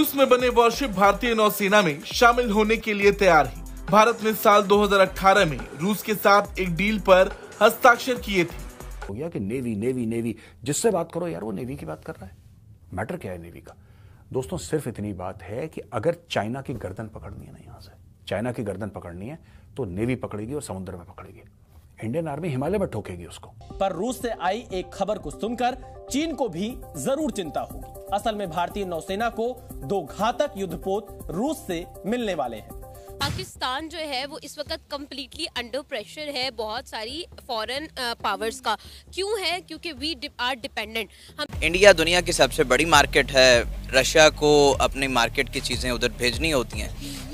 रूस में बने वॉरशिप भारतीय नौसेना में शामिल होने के लिए तैयार है भारत ने साल 2018 में रूस के साथ एक डील पर हस्ताक्षर किए थे हो गया कि नेवी नेवी नेवी जिससे बात करो यार वो नेवी की बात कर रहा है मैटर क्या है नेवी का दोस्तों सिर्फ इतनी बात है कि अगर चाइना की गर्दन पकड़नी है ना यहाँ से चाइना की गर्दन पकड़नी है तो नेवी पकड़ेगी और समुद्र में पकड़ेगी इंडियन आर्मी हिमालय में ठोकेगी उसको पर रूस से आई एक खबर को सुनकर चीन को भी जरूर चिंता होगी असल में भारतीय नौसेना को दो घातक युद्धपोत रूस से मिलने वाले हैं पाकिस्तान जो है वो इस वक्त कम्प्लीटली अंडर प्रेशर है बहुत सारी फॉरेन पावर्स का क्यों है क्योंकि वी आर डिपेंडेंट हम इंडिया दुनिया की सबसे बड़ी मार्केट है रशिया को अपनी मार्केट की चीज़ें उधर भेजनी होती हैं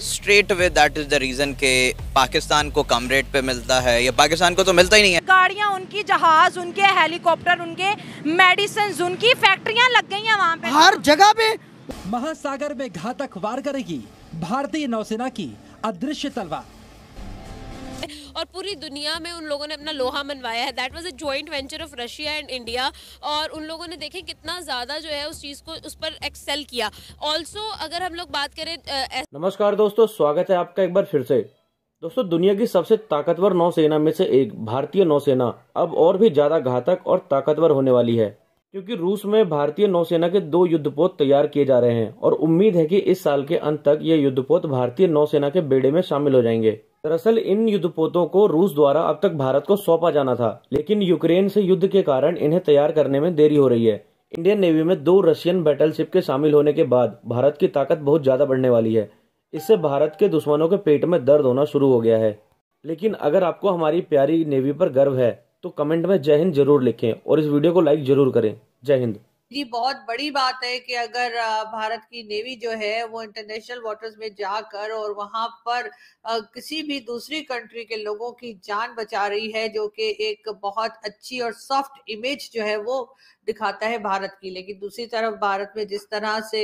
straight way that is the reason के पाकिस्तान को कम रेट पे मिलता है या पाकिस्तान को तो मिलता ही नहीं है गाड़ियाँ उनकी जहाज उनके हेलीकॉप्टर उनके मेडिसिन उनकी फैक्ट्रियाँ लग गई हैं वहाँ पे हर जगह पे महासागर में घातक वार करेगी भारतीय नौसेना की अदृश्य तलवार और पूरी दुनिया में उन लोगों ने अपना लोहा मनवाया है that was a joint venture of Russia and India और उन लोगों ने देखें कितना ज़्यादा जो है उस चीज़ को उस पर एक्सेल किया ऑल्सो अगर हम लोग बात करें आ, नमस्कार दोस्तों स्वागत है आपका एक बार फिर से दोस्तों दुनिया की सबसे ताकतवर नौसेना में से एक भारतीय नौसेना अब और भी ज़्यादा घातक और ताकतवर होने वाली है क्योंकि रूस में भारतीय नौसेना के दो युद्धपोत तैयार किए जा रहे हैं और उम्मीद है कि इस साल के अंत तक ये युद्धपोत भारतीय नौसेना के बेड़े में शामिल हो जाएंगे दरअसल इन युद्धपोतों को रूस द्वारा अब तक भारत को सौंपा जाना था लेकिन यूक्रेन से युद्ध के कारण इन्हें तैयार करने में देरी हो रही है इंडियन नेवी में दो रशियन बैटलशिप के शामिल होने के बाद भारत की ताकत बहुत ज्यादा बढ़ने वाली है इससे भारत के दुश्मनों के पेट में दर्द होना शुरू हो गया है लेकिन अगर आपको हमारी प्यारी नेवी पर गर्व है तो कमेंट में जय हिंद जरूर लिखें और इस वीडियो को लाइक जरूर करें जय हिंद जी बहुत बड़ी बात है कि अगर भारत की नेवी जो है वो इंटरनेशनल वाटर्स में जाकर और वहां पर किसी भी दूसरी कंट्री के लोगों की जान बचा रही है जो कि एक बहुत अच्छी और सॉफ्ट इमेज जो है वो दिखाता है भारत की लेकिन दूसरी तरफ भारत में जिस तरह से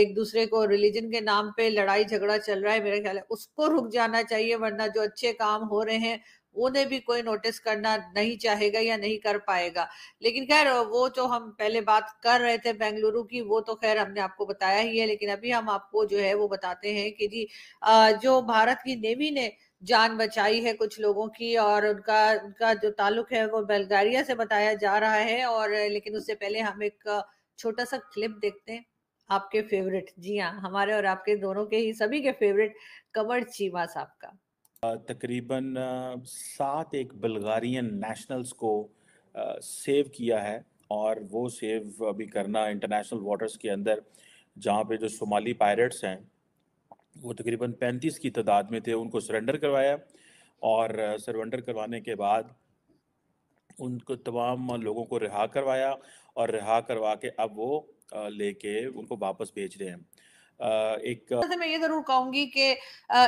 एक दूसरे को रिलीजन के नाम पे लड़ाई झगड़ा चल रहा है मेरा ख्याल है उसको रुक जाना चाहिए वरना जो अच्छे काम हो रहे हैं उन्हें भी कोई नोटिस करना नहीं चाहेगा या नहीं कर पाएगा लेकिन खैर वो जो तो हम पहले बात कर रहे थे बेंगलुरु की वो तो खैर हमने आपको बताया ही है लेकिन अभी हम आपको जो है वो बताते हैं कि जी जो भारत की नेवी ने जान बचाई है कुछ लोगों की और उनका उनका जो ताल्लुक है वो बल्गारिया से बताया जा रहा है और लेकिन उससे पहले हम एक छोटा सा क्लिप देखते हैं आपके फेवरेट जी हाँ हमारे और आपके दोनों के ही सभी के फेवरेट कमर चीमा साहब का तकरीबन सात एक बल्गारियन नेशनल्स को सेव किया है और वो सेव अभी करना इंटरनेशनल वाटर्स के अंदर जहाँ पे जो सोमाली पायरेट्स हैं वो तकरीबन पैंतीस की तादाद में थे उनको सरेंडर करवाया और सरेंडर करवाने के बाद उनको तमाम लोगों को रिहा करवाया और रिहा करवा के अब वो लेके उनको वापस भेज रहे हैं एक तो मैं ये जरूर कहूंगी कि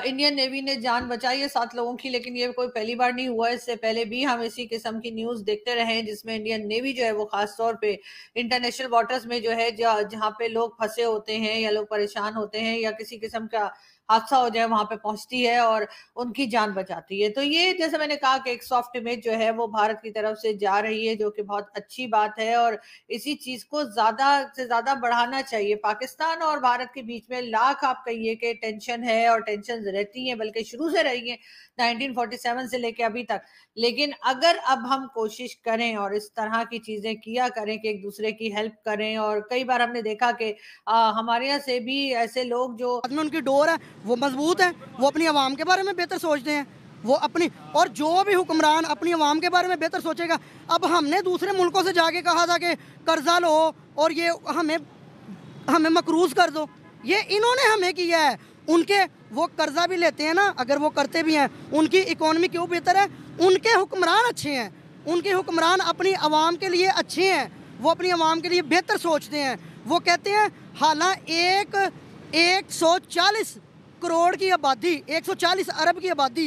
इंडियन नेवी ने जान बचाई है सात लोगों की लेकिन ये कोई पहली बार नहीं हुआ इससे पहले भी हम इसी किस्म की न्यूज देखते रहे जिसमें इंडियन नेवी जो है वो खास तौर पे इंटरनेशनल वाटर्स में जो है जहाँ पे लोग फंसे होते हैं या लोग परेशान होते हैं या किसी किस्म का हादसा हो जाए वहां पे पहुंचती है और उनकी जान बचाती है तो ये जैसे मैंने कहा कि एक सॉफ्ट इमेज जो है वो भारत की तरफ से जा रही है जो कि बहुत अच्छी बात है और इसी चीज को ज्यादा से ज्यादा बढ़ाना चाहिए पाकिस्तान और भारत के बीच में लाख आप कहिए कि टेंशन है और टेंशन रहती है बल्कि शुरू से रही है नाइनटीन से लेके अभी तक लेकिन अगर अब हम कोशिश करें और इस तरह की चीजें किया करें कि एक दूसरे की हेल्प करें और कई बार हमने देखा कि हमारे यहाँ से भी ऐसे लोग जो उनकी डोर है वो मजबूत हैं वो अपनी आवाम के बारे में बेहतर सोचते हैं वो अपनी और जो भी हुक्मरान अपनी आवाम के बारे में बेहतर सोचेगा अब हमने दूसरे मुल्कों से जाके कहा था कि कर्जा लो और ये हमें हमें मकरूज कर दो ये इन्होंने हमें किया है उनके वो कर्जा भी लेते हैं ना अगर वो करते भी हैं उनकी इकोनमी क्यों बेहतर है उनके हुक्मरान अच्छे हैं उनके हुक्मरान अपनी आवाम के लिए अच्छे हैं वो अपनी आवाम के लिए बेहतर सोचते हैं वो कहते हैं हालांकि एक एक सौ चालीस करोड़ की आबादी 140 अरब की आबादी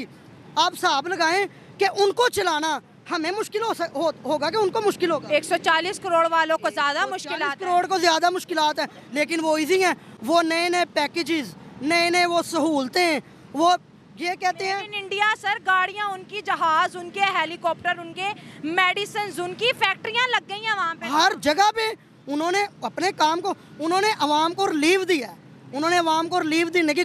आप साहब लगाएं कि उनको चलाना हमें मुश्किल हो, हो होगा कि उनको मुश्किल होगा 140 करोड़ वालों को ज़्यादा मुश्किल करोड़ को ज़्यादा मुश्किल है लेकिन वो इजी हैं वो नए नए पैकेजेस नए नए वो सहूलतें वो ये कहते हैं इंडिया सर गाड़ियाँ उनकी जहाज उनके हेलीकॉप्टर उनके मेडिसिन उनकी फैक्ट्रियाँ लग गई हैं वहाँ पे हर जगह पे उन्होंने अपने काम को उन्होंने आवाम को रिलीव दिया उन्होंने आवाम को रिलीव देने की